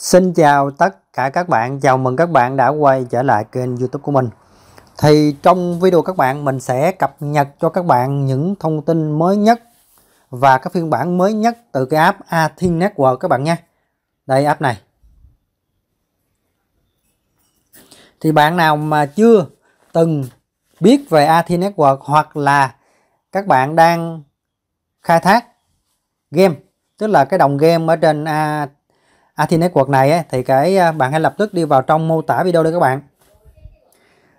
Xin chào tất cả các bạn, chào mừng các bạn đã quay trở lại kênh youtube của mình Thì trong video các bạn mình sẽ cập nhật cho các bạn những thông tin mới nhất Và các phiên bản mới nhất từ cái app Athin Network các bạn nha Đây app này Thì bạn nào mà chưa từng biết về Athin Network hoặc là các bạn đang khai thác game Tức là cái đồng game ở trên Athin Athi à, Network này ấy, thì cái à, bạn hãy lập tức đi vào trong mô tả video đây các bạn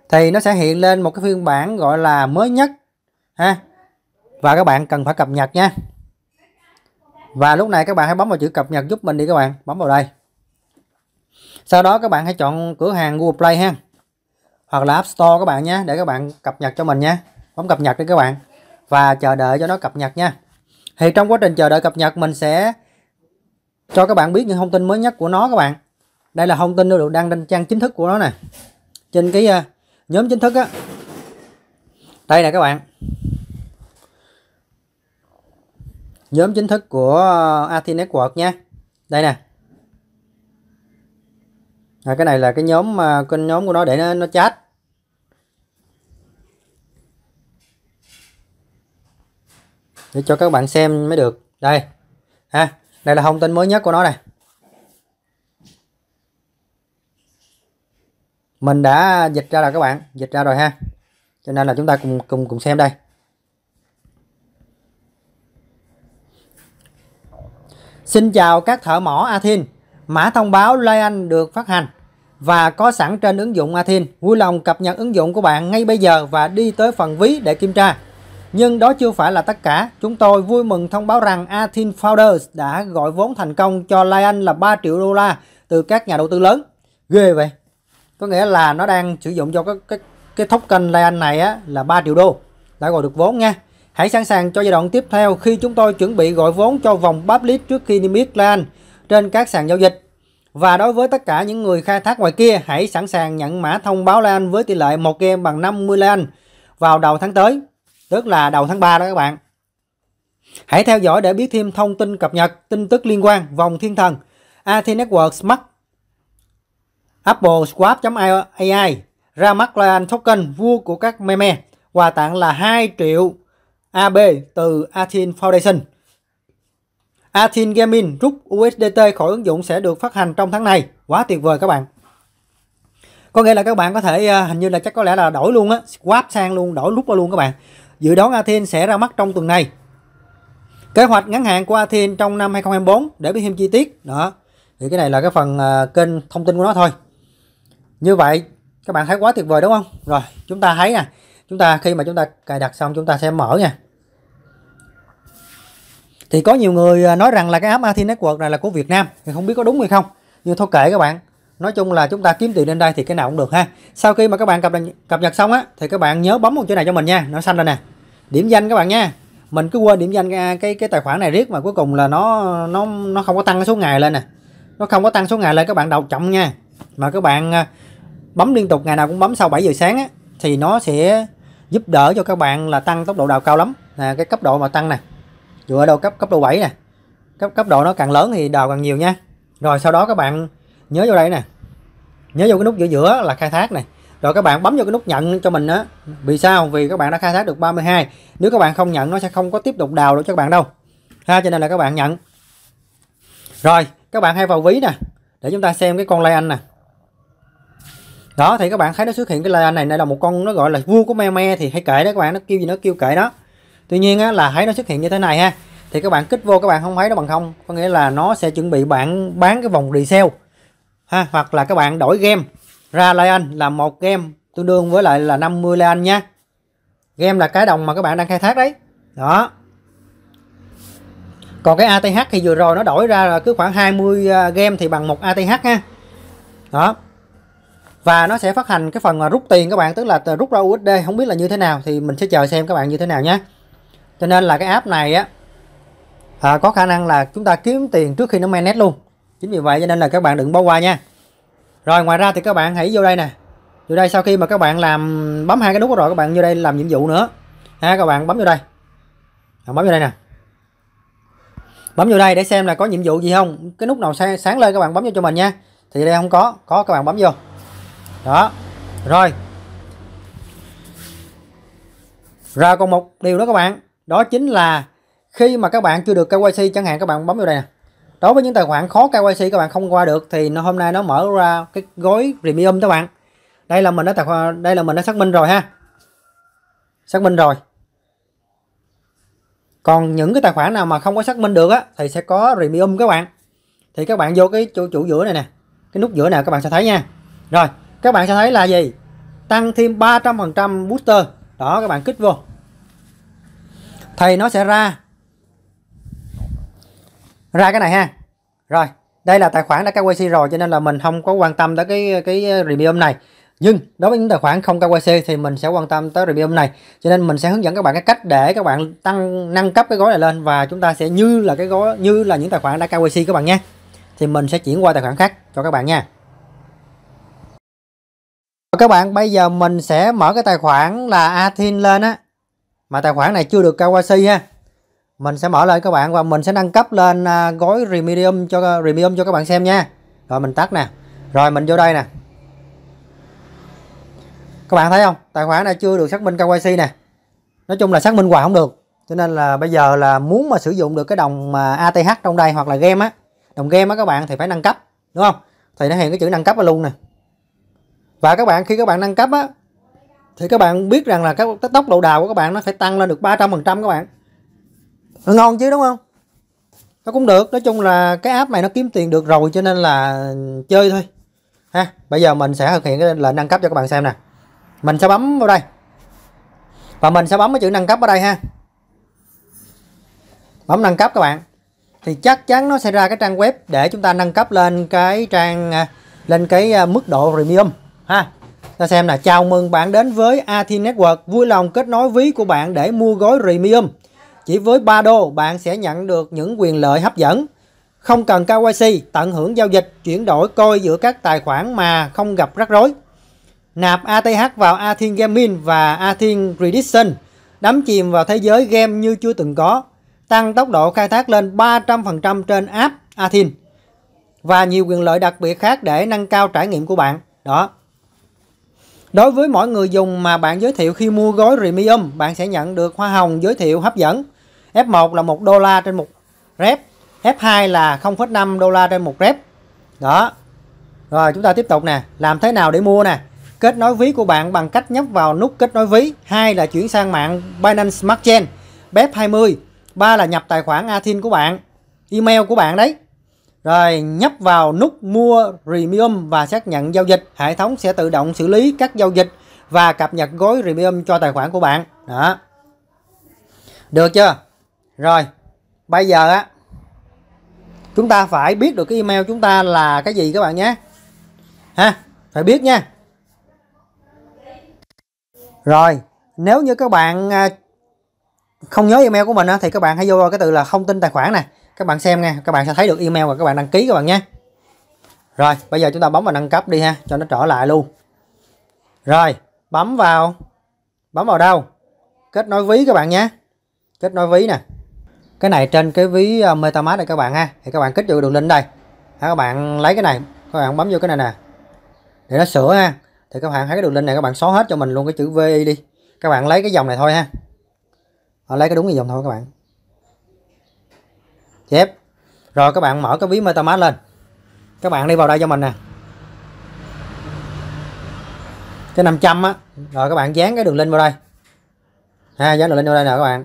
thì nó sẽ hiện lên một cái phiên bản gọi là mới nhất ha và các bạn cần phải cập nhật nha và lúc này các bạn hãy bấm vào chữ cập nhật giúp mình đi các bạn bấm vào đây sau đó các bạn hãy chọn cửa hàng Google Play ha hoặc là App Store các bạn nhé để các bạn cập nhật cho mình nhé bấm cập nhật đi các bạn và chờ đợi cho nó cập nhật nha thì trong quá trình chờ đợi cập nhật mình sẽ cho các bạn biết những thông tin mới nhất của nó các bạn đây là thông tin được đăng trên trang chính thức của nó nè trên cái à, nhóm chính thức á đây nè các bạn nhóm chính thức của à, Athena Network nha đây nè à, cái này là cái nhóm mà kênh nhóm của nó để nó, nó chat để cho các bạn xem mới được đây ha à, đây là thông tin mới nhất của nó này mình đã dịch ra rồi các bạn dịch ra rồi ha cho nên là chúng ta cùng cùng cùng xem đây Xin chào các thợ mỏ Athin. Mã thông báo Lion được phát hành và có sẵn trên ứng dụng Athin. Vui lòng cập nhật ứng dụng của bạn ngay bây giờ và đi tới phần ví để kiểm tra. Nhưng đó chưa phải là tất cả. Chúng tôi vui mừng thông báo rằng Athin Founders đã gọi vốn thành công cho Lion là 3 triệu đô la từ các nhà đầu tư lớn. Ghê vậy. Có nghĩa là nó đang sử dụng cho cái cái cái token Lion này á là 3 triệu đô đã gọi được vốn nha. Hãy sẵn sàng cho giai đoạn tiếp theo khi chúng tôi chuẩn bị gọi vốn cho vòng public trước khi niêm yết Lion trên các sàn giao dịch. Và đối với tất cả những người khai thác ngoài kia, hãy sẵn sàng nhận mã thông báo Lion với tỷ lệ một game bằng 50 Lion vào đầu tháng tới tức là đầu tháng 3 đó các bạn. Hãy theo dõi để biết thêm thông tin cập nhật, tin tức liên quan vòng thiên thần AT Network Smart Apple Swap.ai ra mắt Lion Token vua của các meme quà tặng là 2 triệu AB từ Athen Foundation. Athen Gaming rút USDT khỏi ứng dụng sẽ được phát hành trong tháng này. Quá tuyệt vời các bạn. Có nghĩa là các bạn có thể à, hình như là chắc có lẽ là đổi luôn á, swap sang luôn, đổi rút ra luôn các bạn dự đoán Athens sẽ ra mắt trong tuần này. Kế hoạch ngắn hạn của Athens trong năm 2024 để biết thêm chi tiết. Đó. Thì cái này là cái phần uh, kênh thông tin của nó thôi. Như vậy các bạn thấy quá tuyệt vời đúng không? Rồi, chúng ta thấy nè. Chúng ta khi mà chúng ta cài đặt xong chúng ta sẽ mở nha. Thì có nhiều người à, nói rằng là cái app Athens Network này là của Việt Nam, thì không biết có đúng hay không. Nhưng thôi kệ các bạn, nói chung là chúng ta kiếm tiền lên đây thì cái nào cũng được ha sau khi mà các bạn cập nhật, cập nhật xong á thì các bạn nhớ bấm một chỗ này cho mình nha nó xanh lên nè điểm danh các bạn nha mình cứ quên điểm danh à, cái cái, tài khoản này riết mà cuối cùng là nó nó nó không có tăng số ngày lên nè nó không có tăng số ngày lên các bạn đầu chậm nha mà các bạn à, bấm liên tục ngày nào cũng bấm sau 7 giờ sáng á, thì nó sẽ giúp đỡ cho các bạn là tăng tốc độ đào cao lắm là cái cấp độ mà tăng nè dù ở đâu cấp cấp độ 7 nè cấp cấp độ nó càng lớn thì đào càng nhiều nha rồi sau đó các bạn nhớ vô đây nè nhớ vô cái nút giữa giữa là khai thác này rồi các bạn bấm vào cái nút nhận cho mình á vì sao vì các bạn đã khai thác được 32 nếu các bạn không nhận nó sẽ không có tiếp tục đào được cho các bạn đâu ha cho nên là các bạn nhận rồi các bạn hay vào ví nè để chúng ta xem cái con lay anh nè đó thì các bạn thấy nó xuất hiện cái lay anh này đây là một con nó gọi là vua của me me thì hay kệ đó các bạn nó kêu gì nó kêu kệ đó tuy nhiên á, là thấy nó xuất hiện như thế này ha thì các bạn kích vô các bạn không thấy nó bằng không có nghĩa là nó sẽ chuẩn bị bạn bán cái vòng resale ha hoặc là các bạn đổi game ra anh là một game tương đương với lại là 50 anh nha game là cái đồng mà các bạn đang khai thác đấy đó còn cái ATH thì vừa rồi nó đổi ra là cứ khoảng 20 à, game thì bằng một ATH ha đó và nó sẽ phát hành cái phần à, rút tiền các bạn tức là rút ra USD không biết là như thế nào thì mình sẽ chờ xem các bạn như thế nào nhé cho nên là cái app này á à, có khả năng là chúng ta kiếm tiền trước khi nó mainnet luôn chính vì vậy cho nên là các bạn đừng bỏ qua nha rồi ngoài ra thì các bạn hãy vô đây nè vô đây sau khi mà các bạn làm bấm hai cái nút đó rồi các bạn vô đây làm nhiệm vụ nữa ha các bạn bấm vô đây bấm vô đây nè bấm vô đây để xem là có nhiệm vụ gì không cái nút nào sáng, sáng lên các bạn bấm vô cho mình nha thì đây không có có các bạn bấm vô đó rồi rồi còn một điều nữa các bạn đó chính là khi mà các bạn chưa được KYC chẳng hạn các bạn bấm vô đây nè đối với những tài khoản khó KYC các bạn không qua được thì nó hôm nay nó mở ra cái gói premium các bạn đây là mình đã tài khoản đây là mình đã xác minh rồi ha xác minh rồi còn những cái tài khoản nào mà không có xác minh được á thì sẽ có premium các bạn thì các bạn vô cái chỗ chủ giữa này nè cái nút giữa nào các bạn sẽ thấy nha rồi các bạn sẽ thấy là gì tăng thêm 300% booster đó các bạn kích vô thì nó sẽ ra ra cái này ha rồi đây là tài khoản đã KYC rồi cho nên là mình không có quan tâm tới cái cái premium này nhưng đối với những tài khoản không KYC thì mình sẽ quan tâm tới premium này cho nên mình sẽ hướng dẫn các bạn cái cách để các bạn tăng nâng cấp cái gói này lên và chúng ta sẽ như là cái gói như là những tài khoản đã KYC các bạn nhé thì mình sẽ chuyển qua tài khoản khác cho các bạn nha các bạn bây giờ mình sẽ mở cái tài khoản là Athin lên á mà tài khoản này chưa được KYC ha mình sẽ mở lên các bạn và mình sẽ nâng cấp lên à, gói Remedium cho à, Remedium cho các bạn xem nha rồi mình tắt nè rồi mình vô đây nè các bạn thấy không tài khoản này chưa được xác minh KYC nè nói chung là xác minh hoài không được cho nên là bây giờ là muốn mà sử dụng được cái đồng mà ATH trong đây hoặc là game á đồng game á các bạn thì phải nâng cấp đúng không thì nó hiện cái chữ nâng cấp luôn nè và các bạn khi các bạn nâng cấp á thì các bạn biết rằng là cái, tốc độ đào của các bạn nó phải tăng lên được 300 phần trăm các bạn nó ngon chứ đúng không nó cũng được nói chung là cái app này nó kiếm tiền được rồi cho nên là chơi thôi ha bây giờ mình sẽ thực hiện cái lệnh nâng cấp cho các bạn xem nè mình sẽ bấm vào đây và mình sẽ bấm cái chữ nâng cấp ở đây ha bấm nâng cấp các bạn thì chắc chắn nó sẽ ra cái trang web để chúng ta nâng cấp lên cái trang à, lên cái à, mức độ premium ha ta xem là chào mừng bạn đến với AT Network vui lòng kết nối ví của bạn để mua gói premium chỉ với 3 đô bạn sẽ nhận được những quyền lợi hấp dẫn. Không cần KYC, tận hưởng giao dịch, chuyển đổi coi giữa các tài khoản mà không gặp rắc rối. Nạp ATH vào Athen Gaming và Athen Prediction, đắm chìm vào thế giới game như chưa từng có, tăng tốc độ khai thác lên 300% trên app Athen và nhiều quyền lợi đặc biệt khác để nâng cao trải nghiệm của bạn. Đó. Đối với mỗi người dùng mà bạn giới thiệu khi mua gói Premium, bạn sẽ nhận được hoa hồng giới thiệu hấp dẫn. F1 là 1 đô la trên một rep F2 là 0,5 đô la trên một rep đó rồi chúng ta tiếp tục nè làm thế nào để mua nè kết nối ví của bạn bằng cách nhấp vào nút kết nối ví hai là chuyển sang mạng Binance Smart Chain BEP 20 ba là nhập tài khoản athen của bạn email của bạn đấy rồi nhấp vào nút mua premium và xác nhận giao dịch hệ thống sẽ tự động xử lý các giao dịch và cập nhật gói premium cho tài khoản của bạn đó được chưa rồi bây giờ á chúng ta phải biết được cái email chúng ta là cái gì các bạn nhé ha phải biết nha rồi nếu như các bạn à, không nhớ email của mình á, thì các bạn hãy vô cái từ là thông tin tài khoản này các bạn xem nha các bạn sẽ thấy được email và các bạn đăng ký các bạn nhé rồi bây giờ chúng ta bấm vào nâng cấp đi ha cho nó trở lại luôn rồi bấm vào bấm vào đâu kết nối ví các bạn nhé kết nối ví nè cái này trên cái ví ờ, metamask này các bạn ha thì các bạn kích vô đường link đây ha, các bạn lấy cái này các bạn bấm vô cái này nè để nó sửa ha thì các bạn thấy cái đường link này các bạn xóa hết cho mình luôn cái chữ vi đi các bạn lấy cái dòng này thôi ha à, lấy cái đúng cái dòng thôi các bạn chép rồi các bạn mở cái ví metamask lên các bạn đi vào đây cho mình nè cái 500 á rồi các bạn dán cái đường link vào đây ha dán đường link vào đây nè các bạn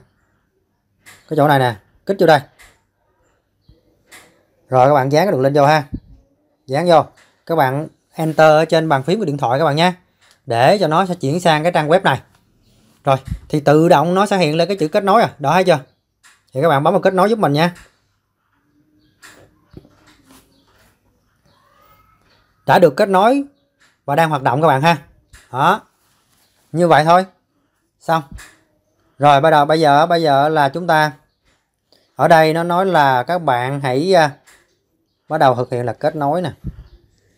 cái chỗ này nè kích vô đây rồi các bạn dán cái đường link vô ha dán vô các bạn enter ở trên bàn phím của điện thoại các bạn nhé để cho nó sẽ chuyển sang cái trang web này rồi thì tự động nó sẽ hiện lên cái chữ kết nối à đó thấy chưa thì các bạn bấm vào kết nối giúp mình nha đã được kết nối và đang hoạt động các bạn ha đó như vậy thôi xong rồi bắt đầu bây giờ bây giờ là chúng ta ở đây nó nói là các bạn hãy à, bắt đầu thực hiện là kết nối nè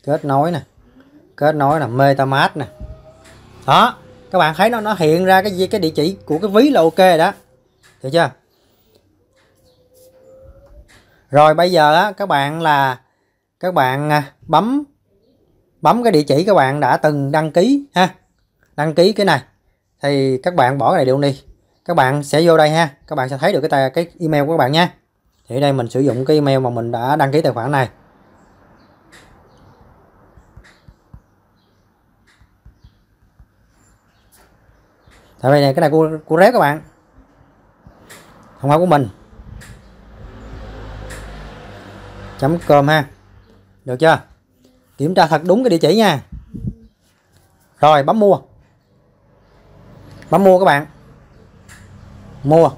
kết nối nè kết nối là metamask nè đó các bạn thấy nó nó hiện ra cái gì cái địa chỉ của cái ví là ok rồi đó được chưa rồi bây giờ á, các bạn là các bạn à, bấm bấm cái địa chỉ các bạn đã từng đăng ký ha đăng ký cái này thì các bạn bỏ cái này đi các bạn sẽ vô đây ha các bạn sẽ thấy được cái tài, cái email của các bạn nha thì đây mình sử dụng cái email mà mình đã đăng ký tài khoản này tại đây này cái này của của rep các bạn thông báo của mình chấm com ha được chưa kiểm tra thật đúng cái địa chỉ nha rồi bấm mua bấm mua các bạn mua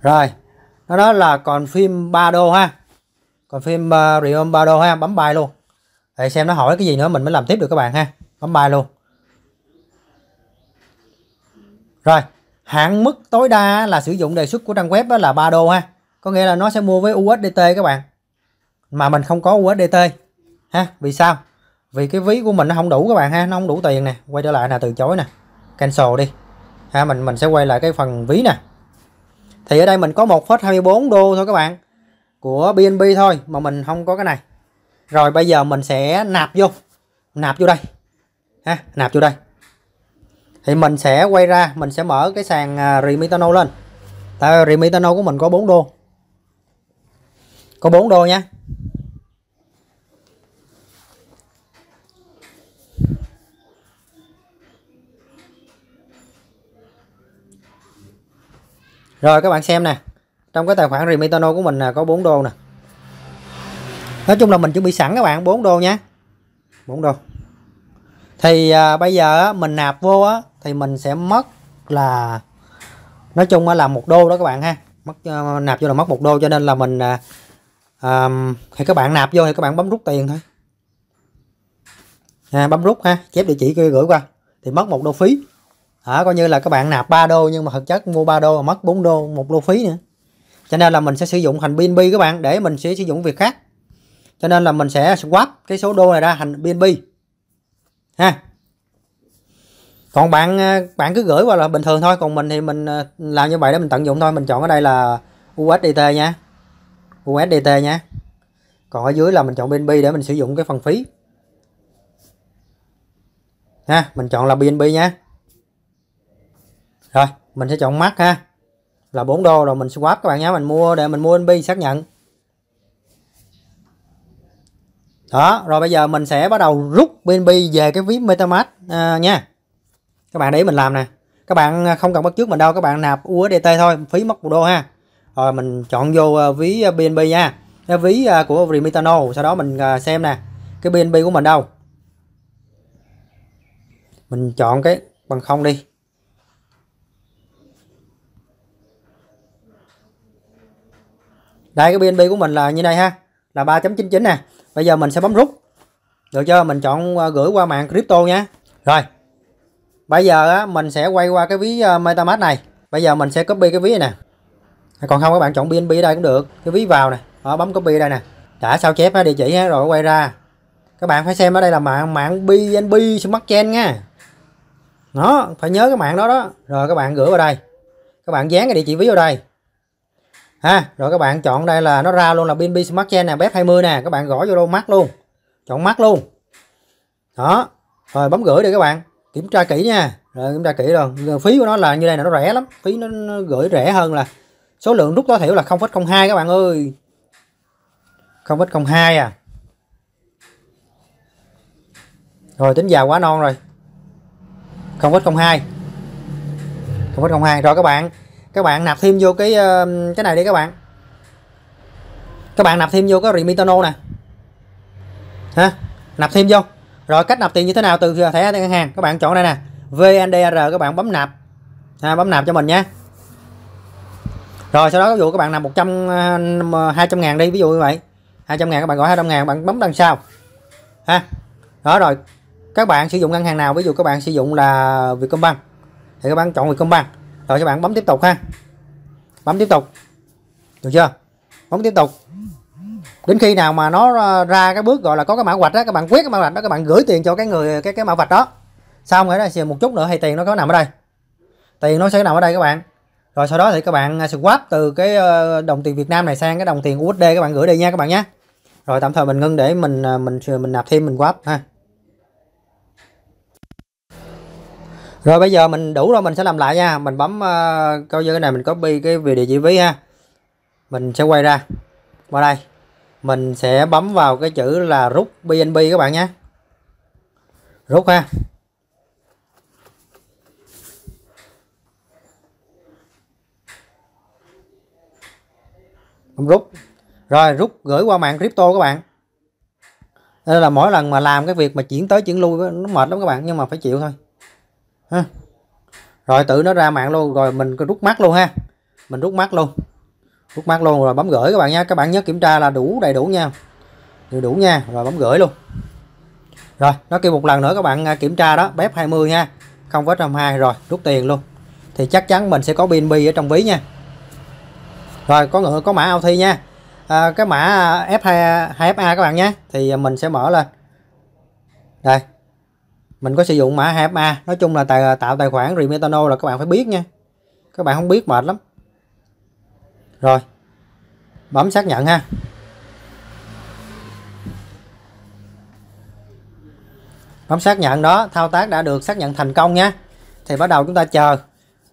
rồi nó đó là còn phim 3 đô ha còn phim uh, Riom 3 đô ha bấm bài luôn để xem nó hỏi cái gì nữa mình mới làm tiếp được các bạn ha bấm bài luôn rồi hạn mức tối đa là sử dụng đề xuất của trang web đó là 3 đô ha có nghĩa là nó sẽ mua với USDT các bạn mà mình không có USDT ha vì sao vì cái ví của mình nó không đủ các bạn ha nó không đủ tiền nè quay trở lại là từ chối nè cancel đi ha à, mình mình sẽ quay lại cái phần ví nè thì ở đây mình có một 1,24 đô thôi các bạn của BNB thôi mà mình không có cái này rồi bây giờ mình sẽ nạp vô nạp vô đây ha nạp vô đây thì mình sẽ quay ra mình sẽ mở cái sàn à, Remitano lên tại Remitano của mình có 4 đô có 4 đô nha rồi các bạn xem nè trong cái tài khoản Remitano của mình là có 4 đô nè nói chung là mình chuẩn bị sẵn các bạn 4 đô nha 4 đô thì à, bây giờ mình nạp vô á, thì mình sẽ mất là nói chung á, là một đô đó các bạn ha mất à, nạp vô là mất một đô cho nên là mình à, à, thì các bạn nạp vô thì các bạn bấm rút tiền thôi à, bấm rút ha chép địa chỉ gửi qua thì mất một đô phí à, coi như là các bạn nạp 3 đô nhưng mà thực chất mua 3 đô mà mất 4 đô một lô phí nữa cho nên là mình sẽ sử dụng thành BNB các bạn để mình sẽ sử dụng việc khác cho nên là mình sẽ swap cái số đô này ra thành BNB ha còn bạn ờ, bạn cứ gửi qua là bình thường thôi còn mình thì mình ờ, làm như vậy để mình tận dụng thôi mình chọn ở đây là USDT nha USDT nha còn ở dưới là mình chọn BNB để mình sử dụng cái phần phí ha mình chọn là BNB nha rồi mình sẽ chọn mắt ha là 4 đô rồi mình swap các bạn nhé mình mua để mình mua NB xác nhận đó rồi bây giờ mình sẽ bắt đầu rút BNB về cái ví MetaMask à, nha các bạn để ý mình làm nè các bạn à, không cần bắt trước mình đâu các bạn nạp USDT thôi phí mất một đô ha rồi mình chọn vô à, ví à, BNB nha cái ví của Remitano sau đó mình xem nè cái BNB của mình đâu mình chọn cái bằng không đi đây cái BNB của mình là như đây ha là 3.99 nè bây giờ mình sẽ bấm rút được chưa mình chọn à, gửi qua mạng crypto nha rồi bây giờ á, mình sẽ quay qua cái ví à, MetaMask này bây giờ mình sẽ copy cái ví này nè còn không các bạn chọn BNB ở đây cũng được cái ví vào nè ở bấm copy đây nè đã sao chép địa chỉ ha, rồi quay ra các bạn phải xem ở đây là mạng mạng BNB Smart Chain nha nó phải nhớ cái mạng đó đó rồi các bạn gửi vào đây các bạn dán cái địa chỉ ví vào đây ha rồi các bạn chọn đây là nó ra luôn là bnb smart chain nè bếp 20 nè các bạn gõ vô đâu mắt luôn chọn mắt luôn đó rồi bấm gửi đi các bạn kiểm tra kỹ nha rồi kiểm tra kỹ rồi phí của nó là như này là nó rẻ lắm phí nó, nó gửi rẻ hơn là số lượng rút tối thiểu là 0,02 các bạn ơi 0,02 à rồi tính già quá non rồi 0,02 0,02 rồi các bạn các bạn nạp thêm vô cái cái này đi các bạn các bạn nạp thêm vô cái remitano nè ha nạp thêm vô rồi cách nạp tiền như thế nào từ thẻ ngân hàng các bạn chọn đây nè VNDR các bạn bấm nạp ha, bấm nạp cho mình nhé rồi sau đó ví dụ các bạn nạp 100 200 ờ, ngàn đi ví dụ như vậy 200 ngàn các bạn gọi 200 ngàn bạn bấm đằng sau ha đó rồi các bạn sử dụng ngân hàng nào ví dụ các bạn sử dụng là Vietcombank thì các bạn chọn Vietcombank rồi các bạn bấm tiếp tục ha bấm tiếp tục được chưa bấm tiếp tục đến khi nào mà nó ra cái bước gọi là có cái mã vạch đó các bạn quyết cái mã vạch đó các bạn gửi tiền cho cái người cái cái mã vạch đó xong rồi đó một chút nữa thì tiền nó có nằm ở đây tiền nó sẽ nằm ở đây các bạn rồi sau đó thì các bạn à, swap từ cái ờ, đồng tiền Việt Nam này sang cái đồng tiền USD các bạn gửi đi nha các bạn nhé rồi tạm thời mình ngưng để mình à, mình mình nạp thêm mình swap ha rồi bây giờ mình đủ rồi mình sẽ làm lại nha mình bấm uh, câu dư cái này mình copy cái về địa chỉ ví ha mình sẽ quay ra qua đây mình sẽ bấm vào cái chữ là rút BNB các bạn nhé rút ha Không rút rồi rút gửi qua mạng crypto các bạn đây là mỗi lần mà làm cái việc mà chuyển tới chuyển lui nó mệt lắm các bạn nhưng mà phải chịu thôi rồi tự nó ra mạng luôn rồi mình cứ rút mắt luôn ha mình rút mắt luôn rút mắt luôn rồi bấm gửi các bạn nha các bạn nhớ kiểm tra là đủ đầy đủ nha đều đủ nha rồi bấm gửi luôn rồi nó kêu một lần nữa các bạn à, kiểm tra đó bếp 20 nha không vết hai rồi rút tiền luôn thì chắc chắn mình sẽ có pin bi ở trong ví nha rồi có ngựa có mã ao thi nha à, cái mã F2 2FA các bạn nhé thì mình sẽ mở lên đây mình có sử dụng mã 2FA nói chung là tài, tạo tài khoản Remetano là các bạn phải biết nha các bạn không biết mệt lắm rồi bấm xác nhận ha bấm xác nhận đó thao tác đã được xác nhận thành công nha thì bắt đầu chúng ta chờ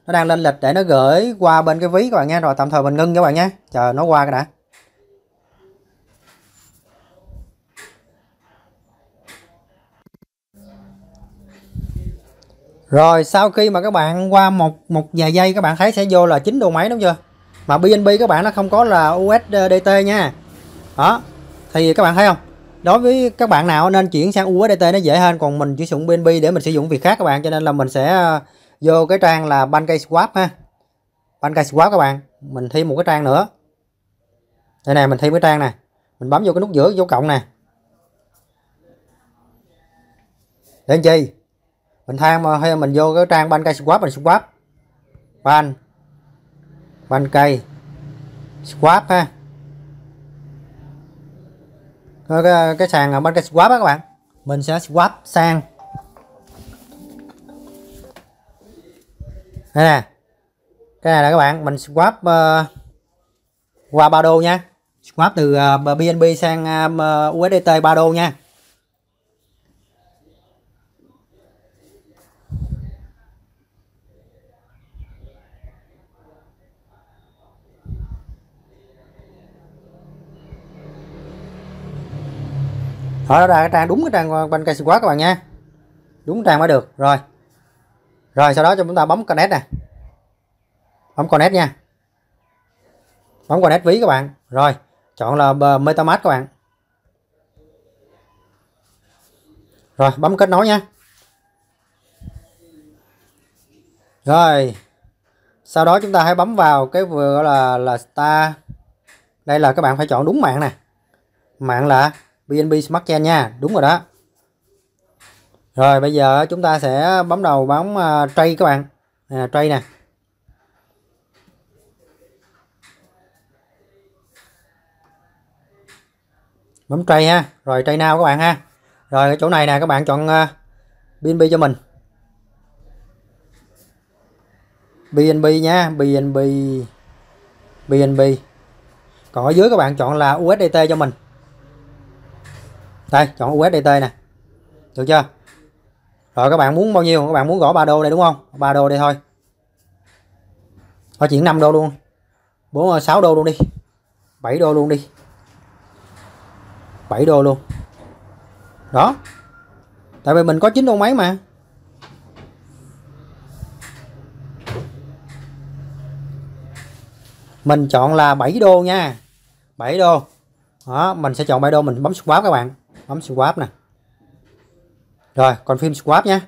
nó đang lên lịch để nó gửi qua bên cái ví các bạn nha rồi tạm thời mình ngưng các bạn nha chờ nó qua cái đã Rồi sau khi mà các bạn qua một một vài giây các bạn thấy sẽ vô là chín đồ máy đúng chưa? Mà BNB các bạn nó không có là USDT nha. Đó. Thì các bạn thấy không? Đối với các bạn nào nên chuyển sang USDT nó dễ hơn còn mình chỉ sử dụng BNB để mình sử dụng việc khác các bạn cho nên là mình sẽ ờ, vô cái trang là Swap ha. Swap các bạn, mình thêm một cái trang nữa. Đây nè, mình thêm cái trang này. Mình bấm vô cái nút giữa dấu cộng nè. Để làm chi? mình thang mà hay mình vô cái trang ban cây swap mình swap ban ban cây swap ha cái, cái sàn ở ban cây swap đó các bạn mình sẽ swap sang đây nè cái này là các bạn mình swap uh, ờ, qua ba đô nha swap từ uh, ờ, BNB sang uh, ờ, USDT ba đô nha đó là cái trang đúng cái trang bên cây quá các bạn nha đúng trang mới được rồi rồi sau đó chúng ta bấm connect nè bấm connect nha bấm connect ví các bạn rồi chọn là metamask các bạn rồi bấm kết nối nha rồi sau đó chúng ta hãy bấm vào cái vừa là là star đây là các bạn phải chọn đúng mạng nè mạng là BNB Smart Chain nha đúng rồi đó rồi bây giờ chúng ta sẽ bấm đầu bấm uh, à, trade các bạn à, trade nè bấm trade ha rồi trade nào các bạn ha rồi ở chỗ này nè các bạn chọn uh, à, BNB cho mình BNB nha BNB BNB còn ở dưới các bạn chọn là USDT cho mình đây chọn USDT nè được chưa rồi các bạn muốn bao nhiêu các bạn muốn gõ 3 đô đây đúng không 3 đô đây thôi thôi chuyển 5 đô luôn 4 6 ờ, đô luôn đi 7 đô luôn đi 7 đô luôn đó tại vì mình có 9 đô mấy mà mình chọn là 7 đô nha 7 đô đó mình sẽ chọn 7 đô mình bấm xuất báo các bạn bấm swap này rồi còn phim swap nhé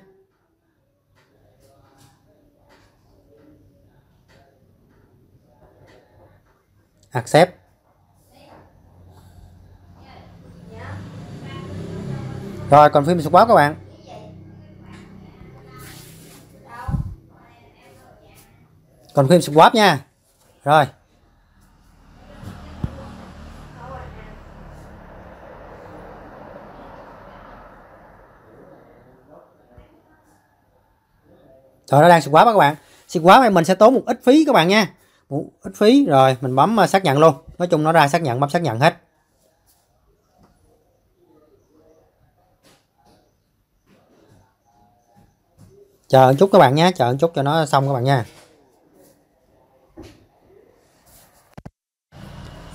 accept rồi còn phim swap các bạn còn phim swap nha rồi rồi nó đang xịt quá các bạn xịt quá thì mình sẽ tốn một ít phí các bạn nha một ít phí rồi mình bấm à, xác nhận luôn nói chung nó ra xác nhận bấm xác nhận hết chờ một chút các bạn nhé chờ một chút cho nó xong các bạn nha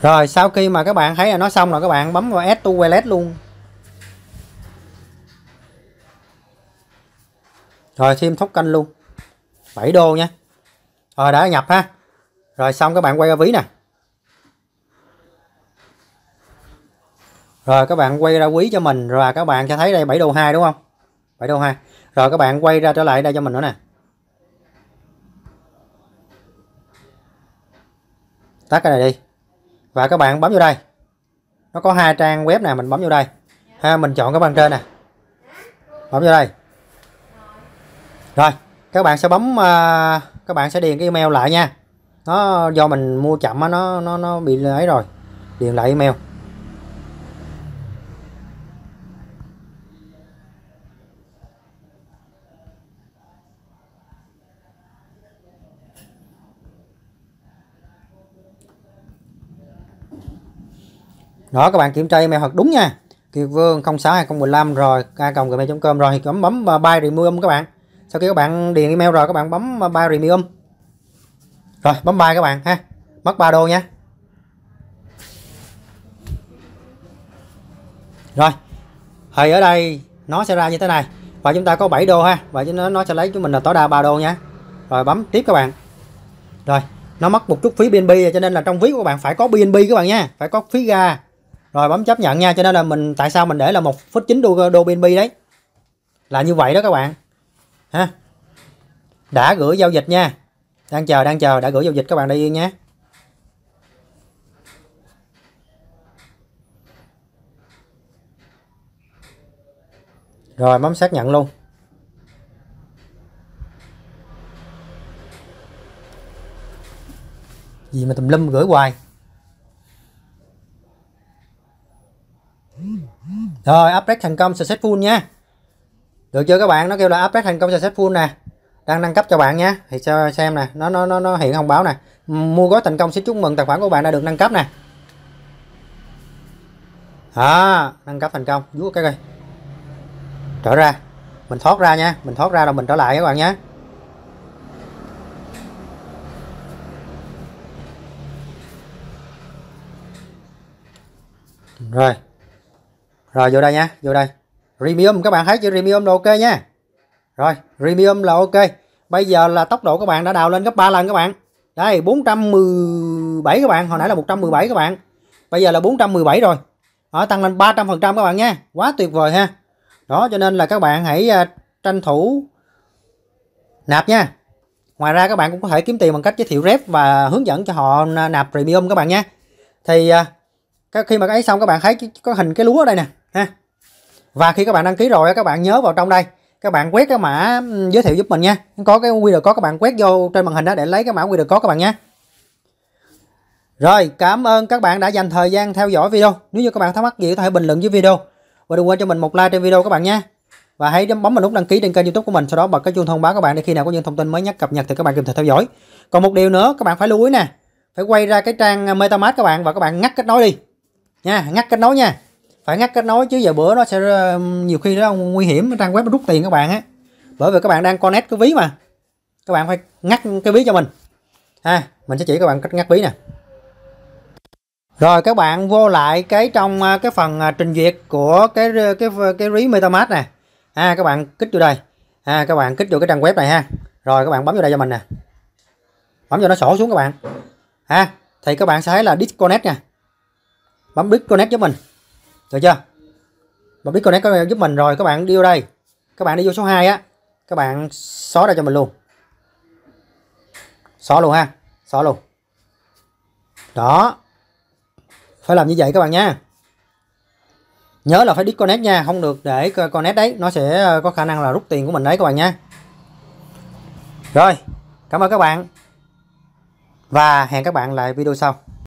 rồi sau khi mà các bạn thấy là nó xong rồi các bạn bấm vào add to wallet luôn rồi thêm canh luôn 7 đô nha rồi đã nhập ha rồi xong các bạn quay ra ví nè rồi các bạn quay ra quý cho mình rồi các bạn cho thấy đây 7 đô 2 đúng không 7 đô 2 rồi các bạn quay ra trở lại đây cho mình nữa nè tắt cái này đi và các bạn bấm vô đây nó có hai trang web nè mình bấm vô đây ha mình chọn cái bàn trên nè bấm vô đây rồi các bạn sẽ bấm uh, các bạn sẽ điền cái email lại nha nó do mình mua chậm nó nó nó bị ấy rồi điền lại email đó các bạn kiểm tra email thật đúng nha kiều vương 06 2015 rồi ca a gmail.com rồi thì bấm bấm buy remove các bạn sau khi các bạn điền email rồi các bạn bấm uh, buy premium rồi bấm buy các bạn ha mất 3 đô nha rồi thì ở đây nó sẽ ra như thế này và chúng ta có 7 đô ha và nó nó sẽ lấy chúng mình là tối đa 3 đô nha rồi bấm tiếp các bạn rồi nó mất một chút phí BNB cho nên là trong ví của các bạn phải có BNB các bạn nha phải có phí ra rồi bấm chấp nhận nha cho nên là mình tại sao mình để là một phút chín đô đô BNB đấy là như vậy đó các bạn ha đã gửi giao dịch nha đang chờ đang chờ đã gửi giao dịch các bạn đây yên nhé rồi bấm xác nhận luôn gì mà tùm lum gửi hoài rồi update thành công successful nha được chưa các bạn nó kêu là update thành công successful nè đang nâng cấp cho bạn nhé thì cho xem nè nó nó nó nó hiện thông báo nè mua gói thành công xin chúc mừng tài khoản của bạn đã được nâng cấp nè à, nâng cấp thành công vuốt cái coi trở ra mình thoát ra nha mình thoát ra rồi mình trở lại các bạn nhé rồi rồi vô đây nhé vô đây Premium các bạn thấy chữ Premium là ok nha. Rồi, Premium là ok. Bây giờ là tốc độ các bạn đã đào lên gấp 3 lần các bạn. Đây, 417 các bạn, hồi nãy là 117 các bạn. Bây giờ là 417 rồi. Đó, tăng lên 300% các bạn nha. Quá tuyệt vời ha. Đó, cho nên là các bạn hãy à, tranh thủ nạp nha. Ngoài ra các bạn cũng có thể kiếm tiền bằng cách giới thiệu rep và hướng dẫn cho họ nạp premium các bạn nha. Thì à, khi mà cái ấy xong các bạn thấy có hình cái lúa ở đây nè ha và khi các bạn đăng ký rồi các bạn nhớ vào trong đây các bạn quét cái mã giới thiệu giúp mình nha có cái QR code các bạn quét vô trên màn hình đó để lấy cái mã QR code các bạn nhé rồi cảm ơn các bạn đã dành thời gian theo dõi video nếu như các bạn thắc mắc gì có thể bình luận dưới video và đừng quên cho mình một like trên video các bạn nhé và hãy bấm vào nút đăng ký trên kênh youtube của mình sau đó bật cái chuông thông báo các bạn để khi nào có những thông tin mới nhất cập nhật thì các bạn kịp thời theo dõi còn một điều nữa các bạn phải lưu ý nè phải quay ra cái trang metamask các bạn và các bạn ngắt kết nối đi nha ngắt kết nối nha phải ngắt kết nối chứ giờ bữa nó sẽ ờ, nhiều khi nó nguy hiểm trang web nó rút tiền các bạn á bởi vì các bạn đang connect cái ví mà các bạn phải ngắt cái ví cho mình ha à, mình sẽ chỉ các bạn cách ngắt ví nè rồi các bạn vô lại cái trong ờ, cái phần ờ, trình duyệt của cái cái cái ví metamask nè à các bạn kích vô đây à các bạn kích vô cái trang web này ha rồi các bạn bấm vô đây cho mình nè bấm vô nó sổ xuống các bạn ha à, thì các bạn sẽ thấy là disconnect nè bấm disconnect cho mình được chưa mà biết connect có giúp mình rồi các bạn đi vô đây các bạn đi vô số 2 á các bạn xóa ra cho mình luôn xóa luôn ha xóa luôn đó phải làm như vậy các bạn nha nhớ là phải disconnect nha không được để connect đấy nó sẽ ờ, có khả năng là rút tiền của mình đấy các bạn nha rồi cảm ơn các bạn và hẹn các bạn lại video sau